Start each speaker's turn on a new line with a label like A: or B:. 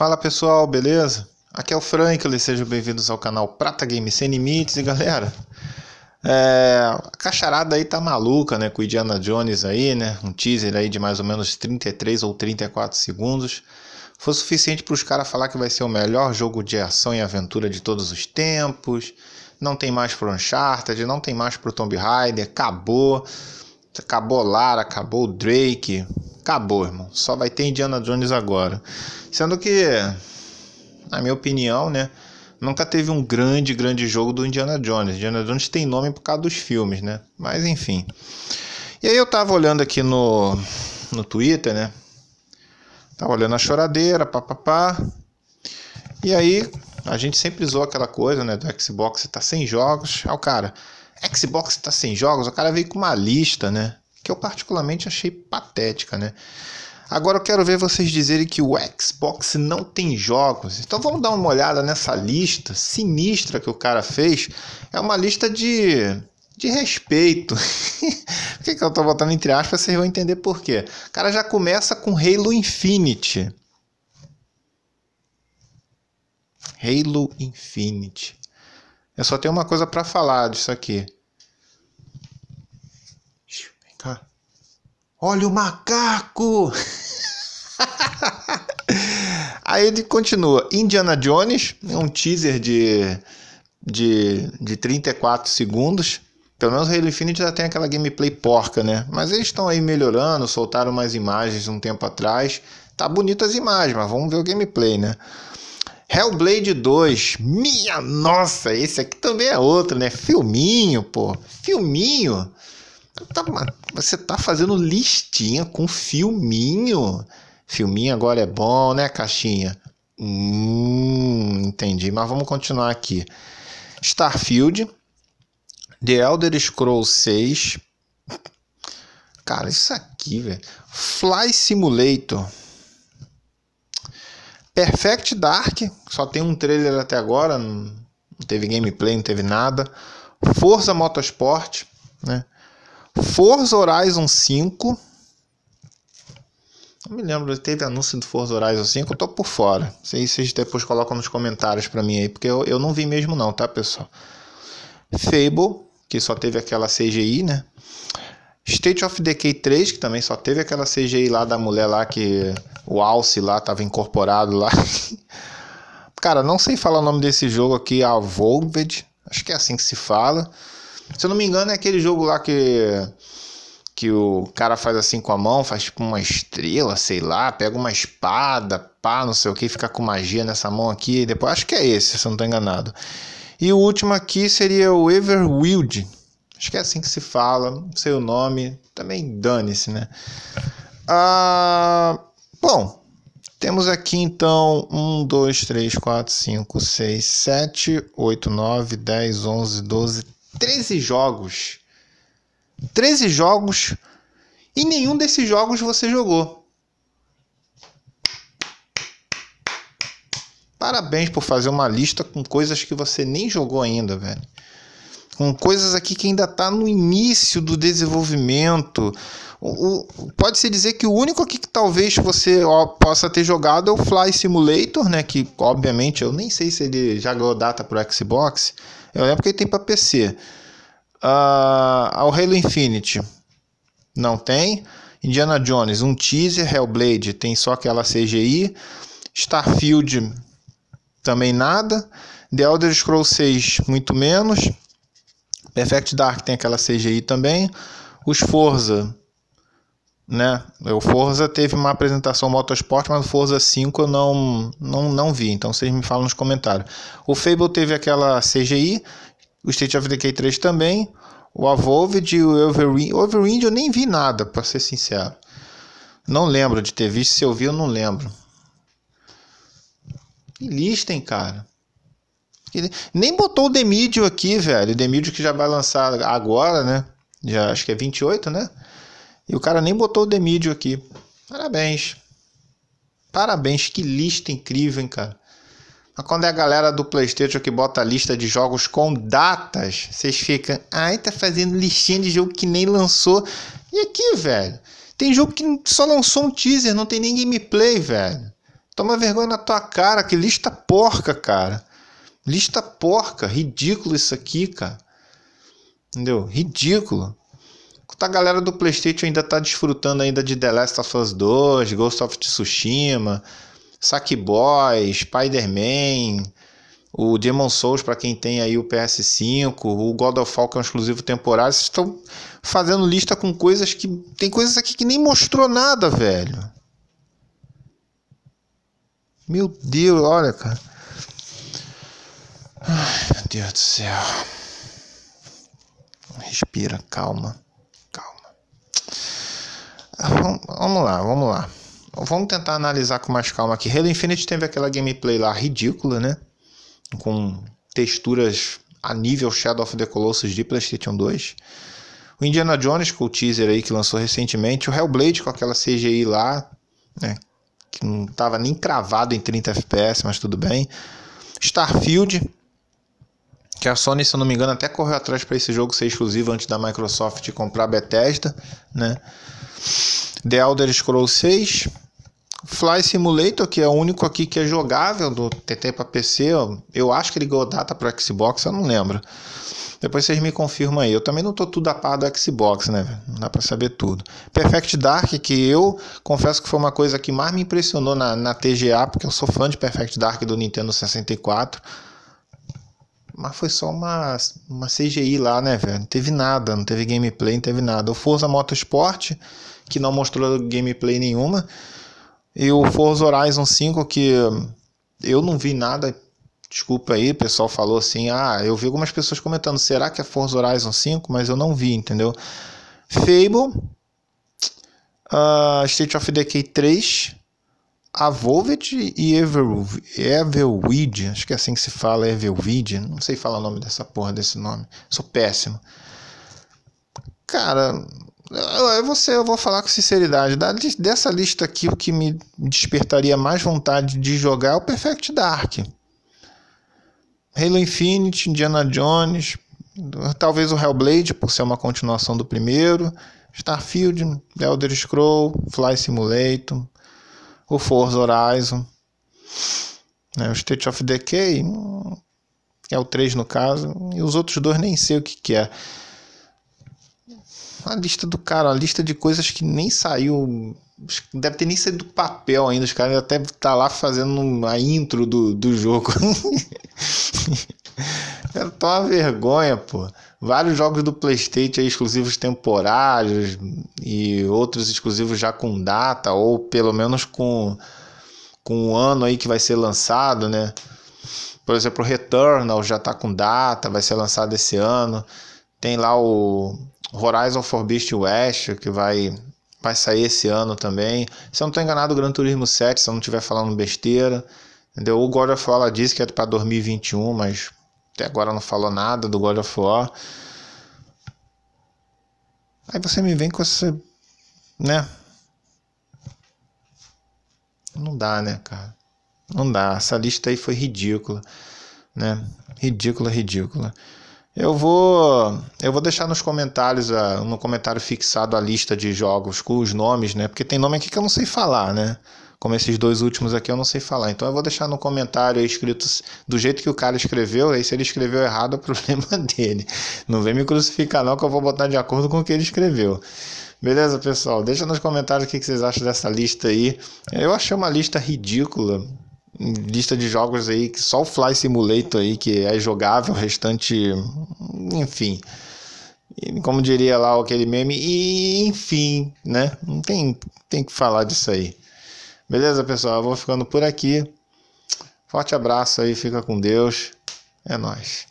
A: Fala pessoal, beleza? Aqui é o Franklin, sejam bem-vindos ao canal Prata Game Sem Limites e galera, é, a cacharada aí tá maluca, né, com o Indiana Jones aí, né, um teaser aí de mais ou menos 33 ou 34 segundos, foi suficiente para os caras falar que vai ser o melhor jogo de ação e aventura de todos os tempos, não tem mais pro Uncharted, não tem mais pro Tomb Raider, acabou, acabou Lara, acabou o Drake, Acabou, irmão. Só vai ter Indiana Jones agora. Sendo que, na minha opinião, né? Nunca teve um grande, grande jogo do Indiana Jones. Indiana Jones tem nome por causa dos filmes, né? Mas enfim. E aí eu tava olhando aqui no, no Twitter, né? Tava olhando a choradeira, papapá. E aí, a gente sempre usou aquela coisa, né? Do Xbox tá sem jogos. Olha o cara, Xbox tá sem jogos. O cara veio com uma lista, né? que eu particularmente achei patética, né? Agora eu quero ver vocês dizerem que o Xbox não tem jogos. Então vamos dar uma olhada nessa lista sinistra que o cara fez. É uma lista de de respeito. por que, que eu tô botando entre aspas? Vocês vão entender por quê. O cara já começa com Halo Infinite. Halo Infinite. Eu só tenho uma coisa para falar disso aqui. Olha o macaco! Aí ele continua. Indiana Jones, é um teaser de, de, de 34 segundos. Pelo menos o Halo Infinite já tem aquela gameplay porca, né? Mas eles estão aí melhorando, soltaram umas imagens um tempo atrás. Tá bonitas as imagens, mas vamos ver o gameplay, né? Hellblade 2, minha nossa, esse aqui também é outro, né? Filminho, pô, filminho. Tá, você tá fazendo listinha com filminho. Filminho agora é bom, né, caixinha? Hum, entendi. Mas vamos continuar aqui. Starfield, The Elder Scrolls 6. Cara, isso aqui, velho. Fly Simulator. Perfect Dark, só tem um trailer até agora, não teve gameplay, não teve nada. Forza Motorsport, né? Forza Horizon 5. Não me lembro, teve anúncio do Forza Horizon 5, eu tô por fora. Se vocês depois colocam nos comentários para mim aí, porque eu, eu não vi mesmo não, tá, pessoal? Fable, que só teve aquela CGI, né? State of Decay 3, que também só teve aquela CGI lá da mulher lá que o Alce lá tava incorporado lá. Cara, não sei falar o nome desse jogo aqui, Volved, acho que é assim que se fala. Se eu não me engano, é aquele jogo lá que. Que o cara faz assim com a mão, faz tipo uma estrela, sei lá, pega uma espada, pá, não sei o que, fica com magia nessa mão aqui. E depois acho que é esse, se eu não tô enganado. E o último aqui seria o Everwild. Acho que é assim que se fala, não sei o nome, também dane-se, né? É. Ah, bom, temos aqui então 1, 2, 3, 4, 5, 6, 7, 8, 9, 10, 11, 12, 13. 13 jogos. 13 jogos e nenhum desses jogos você jogou. Parabéns por fazer uma lista com coisas que você nem jogou ainda, velho. Com coisas aqui que ainda está no início do desenvolvimento. Pode-se dizer que o único aqui que talvez você ó, possa ter jogado é o Fly Simulator, né? Que obviamente eu nem sei se ele já ganhou data pro Xbox. Eu lembro que ele tem para PC. Ah, ao Halo Infinite, não tem. Indiana Jones, um teaser. Hellblade, tem só aquela CGI. Starfield, também nada. The Elder Scrolls 6, muito menos. Perfect Dark tem aquela CGI também. Os Forza, né? O Forza teve uma apresentação Motorsport, mas o Forza 5 eu não, não, não vi, então vocês me falam nos comentários. O Fable teve aquela CGI, o State of Decay 3 também, o Avolved e o Overwind. O Overwind eu nem vi nada, para ser sincero. Não lembro de ter visto, se eu vi eu não lembro. Que listem, cara. Nem botou o Demidio aqui, velho. O Demidio que já vai lançar agora, né? Já acho que é 28, né? E o cara nem botou o Demidio aqui. Parabéns. Parabéns, que lista incrível, hein, cara. Mas quando é a galera do Playstation que bota a lista de jogos com datas, vocês ficam, ai, tá fazendo listinha de jogo que nem lançou. E aqui, velho? Tem jogo que só lançou um teaser, não tem nem gameplay, velho. Toma vergonha na tua cara, que lista porca, cara. Lista porca, ridículo isso aqui, cara. Entendeu? Ridículo. Tá, a galera do PlayStation ainda tá desfrutando ainda de The Last of Us 2, Ghost of Tsushima, Sackboy, Spider-Man, o Demon Souls para quem tem aí o PS5, o God of War que é um exclusivo temporário, vocês estão fazendo lista com coisas que tem coisas aqui que nem mostrou nada, velho. Meu Deus, olha, cara. Ai, meu Deus do céu. Respira, calma. Ah, vamos lá, vamos lá. Vamos tentar analisar com mais calma aqui. Halo Infinite teve aquela gameplay lá ridícula, né? Com texturas a nível Shadow of the Colossus de PlayStation 2. O Indiana Jones com o teaser aí que lançou recentemente. O Hellblade com aquela CGI lá, né? Que não estava nem cravado em 30 FPS, mas tudo bem. Starfield que a Sony, se eu não me engano, até correu atrás para esse jogo ser exclusivo antes da Microsoft comprar a Bethesda, né? The Elder Scrolls 6, Fly Simulator, que é o único aqui que é jogável do TT para PC, eu acho que ele ganhou data para Xbox, eu não lembro. Depois vocês me confirmam aí. Eu também não tô tudo a par do Xbox, né? Não dá para saber tudo. Perfect Dark, que eu confesso que foi uma coisa que mais me impressionou na, na TGA, porque eu sou fã de Perfect Dark do Nintendo 64 mas foi só uma, uma CGI lá, né, velho? Não teve nada, não teve gameplay, não teve nada. O Forza Motorsport, que não mostrou gameplay nenhuma. E o Forza Horizon 5, que eu não vi nada. Desculpa aí, o pessoal falou assim: ah, eu vi algumas pessoas comentando, será que é Forza Horizon 5? Mas eu não vi, entendeu? Fable, uh, State of Decay 3, a Volvet e Everweed, acho que é assim que se fala, Everweed, não sei falar o nome dessa porra desse nome, sou péssimo. Cara, eu vou, ser, eu vou falar com sinceridade, da, dessa lista aqui o que me despertaria mais vontade de jogar é o Perfect Dark. Halo Infinite, Indiana Jones, talvez o Hellblade, por ser uma continuação do primeiro, Starfield, Elder Scroll, Fly Simulator o Forza Horizon, né, o State of Decay, que hum, é o 3 no caso, e os outros dois nem sei o que, que é. A lista do cara, a lista de coisas que nem saiu Deve ter nem saído do papel ainda. Os caras até tá lá fazendo a intro do, do jogo. é uma vergonha, pô vários jogos do PlayStation exclusivos temporários e outros exclusivos já com data ou pelo menos com com um ano aí que vai ser lançado, né? Por exemplo, Returnal já está com data, vai ser lançado esse ano. Tem lá o Horizon Forbidden West que vai vai sair esse ano também. Se eu não estou enganado, o Gran Turismo 7, se eu não estiver falando besteira. Entendeu? O God of War disse que é para 2021, mas até agora não falou nada do God of War. Aí você me vem com essa. né? Não dá, né, cara? Não dá. Essa lista aí foi ridícula, né? Ridícula, ridícula. Eu vou, eu vou deixar nos comentários, a, no comentário fixado a lista de jogos com os nomes, né? Porque tem nome aqui que eu não sei falar, né? Como esses dois últimos aqui eu não sei falar. Então eu vou deixar no comentário aí escrito do jeito que o cara escreveu. Aí se ele escreveu errado, é problema dele. Não vem me crucificar, não, que eu vou botar de acordo com o que ele escreveu. Beleza, pessoal? Deixa nos comentários o que vocês acham dessa lista aí. Eu achei uma lista ridícula lista de jogos aí que só o Fly Simulator aí que é jogável, o restante, enfim. Como diria lá aquele meme, e enfim, né? Não tem, tem que falar disso aí. Beleza, pessoal? Eu vou ficando por aqui. Forte abraço aí, fica com Deus. É nós.